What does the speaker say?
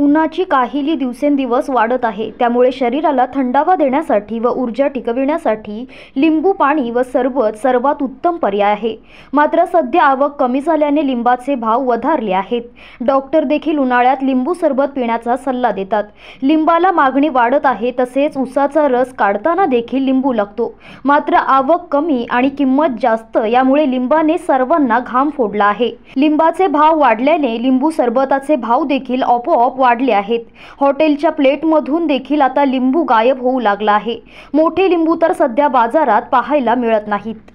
उन्हाची काहीली दिवसेंदिवस वाढत आहे त्यामुळे शरीराला थंडावा देण्यासाठी व ऊर्जा टिकविण्यासाठी लिंबू पाणी व सरबत सर्वात उत्तम पर्याय आहे मात्र सध्या आवक कमी झाल्याने लिंबाचे भाव वधारले आहेत डॉक्टर देखील उन्हाळ्यात लिंबू सरबत पिण्याचा सल्ला देतात लिंबाला मागणी वाढत आहे तसेच उसाचा रस काढताना देखील लिंबू लागतो मात्र आवक कमी आणि किंमत जास्त यामुळे लिंबाने सर्वांना घाम फोडला आहे लिंबाचे भाव वाढल्याने लिंबू सरबताचे भाव देखील आपोआप वाढले आहेत हॉटेलच्या प्लेटमधून देखील आता लिंबू गायब होऊ लागला आहे मोठे लिंबू तर सध्या बाजारात पाहायला मिळत नाहीत